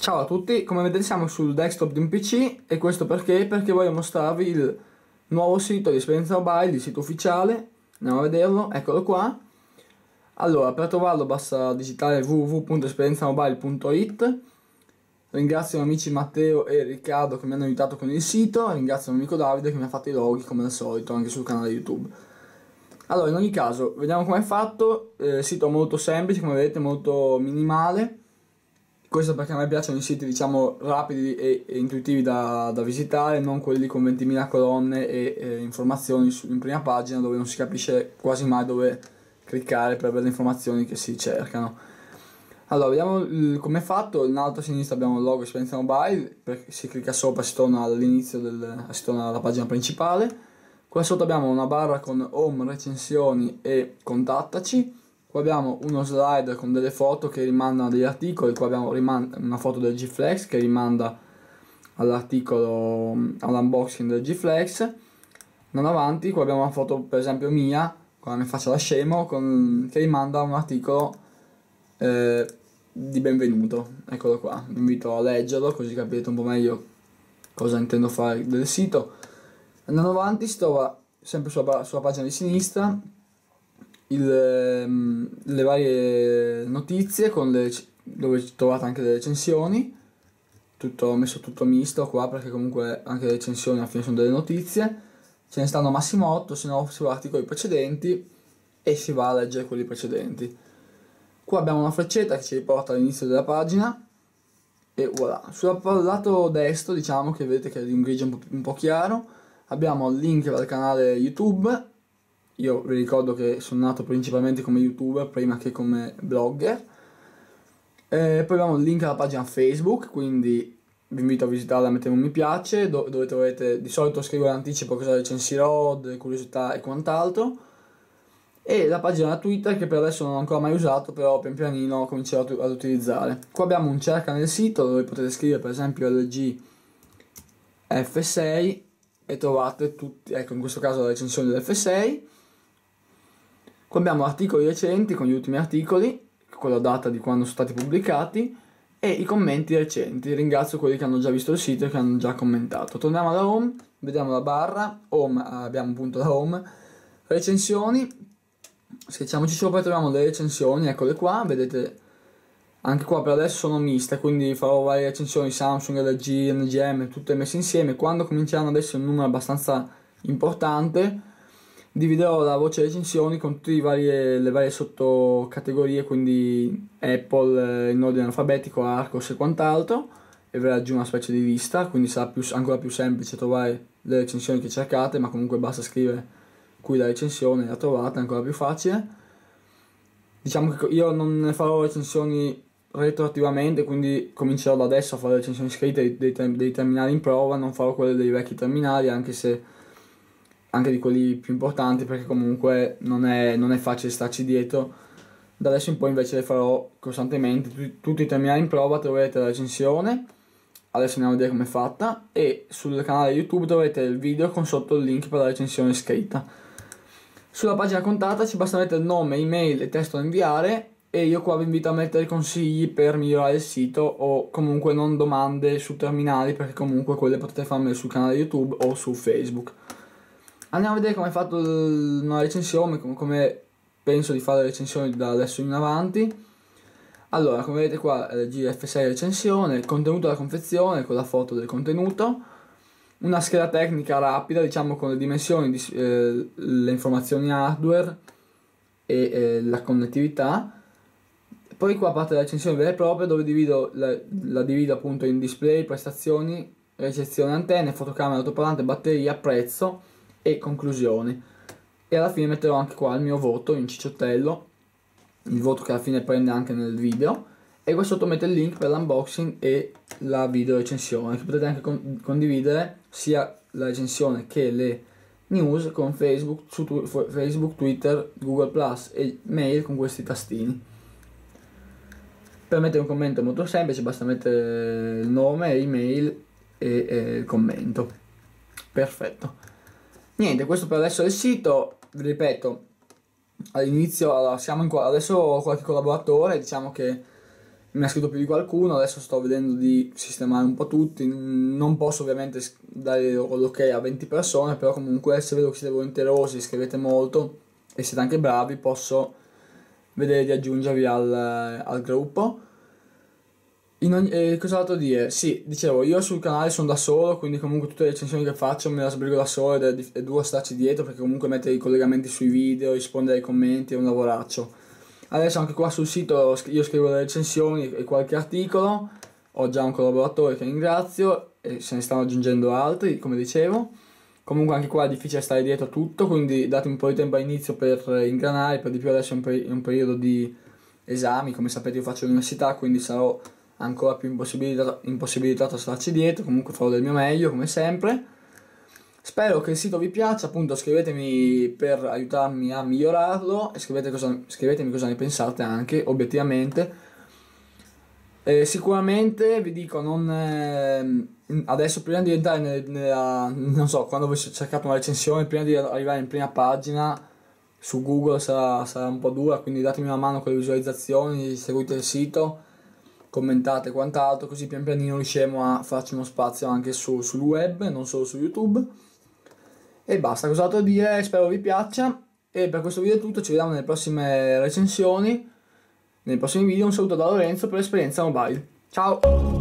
Ciao a tutti, come vedete siamo sul desktop di un PC e questo perché? Perché voglio mostrarvi il nuovo sito di Esperienza Mobile, il sito ufficiale, andiamo a vederlo, eccolo qua. Allora, per trovarlo basta digitare www.esperienzamobile.it Ringrazio gli amici Matteo e Riccardo che mi hanno aiutato con il sito, ringrazio l'amico Davide che mi ha fatto i loghi come al solito anche sul canale YouTube. Allora, in ogni caso, vediamo com'è è fatto, eh, sito molto semplice, come vedete molto minimale questo perché a me piacciono i siti diciamo rapidi e, e intuitivi da, da, visitare, non quelli con 20.000 colonne e, e informazioni su, in prima pagina dove non si capisce quasi mai dove cliccare per avere le informazioni che si cercano. Allora, vediamo come è fatto. In alto a sinistra abbiamo il logo Esperienza Mobile, si clicca sopra si torna all'inizio, si torna alla pagina principale. Qua sotto abbiamo una barra con home, recensioni e contattaci Qua abbiamo uno slide con delle foto che rimandano degli articoli, qua abbiamo una foto del G-Flex che rimanda all'articolo, mm, all'unboxing del G-Flex. Andando avanti, qua abbiamo una foto per esempio mia, con la faccia da scemo, con, che rimanda a un articolo eh, di benvenuto. Eccolo qua, vi invito a leggerlo così capirete un po' meglio cosa intendo fare del sito. Andando avanti, si trova sempre sulla, sulla pagina di sinistra il, ehm, le varie notizie le, dove trovate anche le recensioni. Tutto, ho messo tutto misto qua perché comunque anche le recensioni alla fine sono delle notizie. Ce ne stanno massimo 8, se no si va a articoli precedenti e si va a leggere quelli precedenti. Qua abbiamo una freccetta che ci riporta all'inizio della pagina e voilà. Sul lato destro diciamo che vedete che è di un grigio un po', un po chiaro abbiamo il link al canale YouTube io vi ricordo che sono nato principalmente come youtuber prima che come blogger. E poi abbiamo il link alla pagina Facebook, quindi vi invito a visitarla, mettete un mi piace, do- dove troverete di solito scrivo in anticipo cosa recensirò, delle curiosità e quant'altro. E la pagina Twitter che per adesso non ho ancora mai usato, però pian pianino comincerò tu- ad utilizzare. Qua abbiamo un cerca nel sito dove potete scrivere per esempio LG F6 e trovate tutti, ecco in questo caso la recensione dell'F6 Qua abbiamo articoli recenti con gli ultimi articoli, con la data di quando sono stati pubblicati e i commenti recenti. Ringrazio quelli che hanno già visto il sito e che hanno già commentato. Torniamo alla home, vediamo la barra, home, ah, abbiamo appunto la home, recensioni, schiacciamoci sopra e troviamo le recensioni, eccole qua, vedete anche qua per adesso sono miste, quindi farò varie recensioni Samsung, LG, NGM, tutte messe insieme. Quando cominceranno ad essere un numero abbastanza importante dividerò la voce recensioni con tutte varie, le varie sottocategorie, quindi Apple eh, in ordine alfabetico, Arcos e quant'altro, e verrà giù una specie di lista, quindi sarà più, ancora più semplice trovare le recensioni che cercate, ma comunque basta scrivere qui la recensione e la trovate, è ancora più facile. Diciamo che io non farò recensioni retroattivamente, quindi comincerò da adesso a fare le recensioni scritte dei, dei, dei terminali in prova, non farò quelle dei vecchi terminali, anche se anche di quelli più importanti perché comunque non è, non è facile starci dietro. Da adesso in poi invece le farò costantemente, tutti, tutti i terminali in prova troverete la recensione, adesso andiamo a vedere com'è fatta e sul canale YouTube troverete il video con sotto il link per la recensione scritta. Sulla pagina contata ci basta mettere nome, email e testo da inviare e io qua vi invito a mettere consigli per migliorare il sito o comunque non domande su terminali perché comunque quelle potete farmele sul canale YouTube o su Facebook. Andiamo a vedere come hai fatto eh, una recensione, come penso di fare le recensioni da adesso in avanti. Allora, come vedete qua, eh, GF6 recensione, contenuto della confezione con la foto del contenuto, una scheda tecnica rapida, diciamo con le dimensioni, di, eh, le informazioni hardware e eh, la connettività. Poi qua parte la recensione vera e propria dove divido, la, la divido appunto in display, prestazioni, recezione antenne, fotocamera, autoparlante, batteria, prezzo e conclusioni. E alla fine metterò anche qua il mio voto in cicciottello, il voto che alla fine prende anche nel video. E qua sotto metto il link per l'unboxing e la video recensione, che potete anche con condividere sia la recensione che le news con Facebook, su Facebook, Twitter, Google Plus e mail con questi tastini. Per mettere un commento è molto semplice, basta mettere il nome, email e, e il commento. Perfetto niente questo per adesso è il sito vi ripeto all'inizio allora, siamo in adesso ho qualche collaboratore diciamo che mi ha scritto più di qualcuno adesso sto vedendo di sistemare un po' tutti non posso ovviamente dare l'ok a 20 persone però comunque se vedo che siete volenterosi scrivete molto e siete anche bravi posso vedere di aggiungervi al, al gruppo Ogni, eh, cos'altro dire? Sì, dicevo, io sul canale sono da solo, quindi comunque tutte le recensioni che faccio me le sbrigo da solo ed è, dif- è duro starci dietro perché comunque mettere i collegamenti sui video, rispondere ai commenti è un lavoraccio. Adesso anche qua sul sito io scrivo le recensioni e qualche articolo, ho già un collaboratore che ringrazio e se ne stanno aggiungendo altri, come dicevo. Comunque anche qua è difficile stare dietro a tutto, quindi date un po' di tempo all'inizio per ingranare, per di più adesso è un, per- è un periodo di esami, come sapete io faccio l'università, quindi sarò ancora più impossibilitato, impossibilitato a starci dietro, comunque farò del mio meglio come sempre. Spero che il sito vi piaccia, appunto scrivetemi per aiutarmi a migliorarlo e scrivete cosa, scrivetemi cosa ne pensate anche obiettivamente. Eh, sicuramente vi dico, non, eh, adesso prima di entrare nella, nella, non so, quando avete cercato una recensione, prima di arrivare in prima pagina su Google sarà, sarà un po' dura, quindi datemi una mano con le visualizzazioni, seguite il sito commentate quant'altro, così pian pianino riusciamo a farci uno spazio anche su, sul web, non solo su YouTube. E basta, cos'altro dire, spero vi piaccia. E per questo video è tutto, ci vediamo nelle prossime recensioni, nei prossimi video. Un saluto da Lorenzo per l'esperienza mobile. Ciao!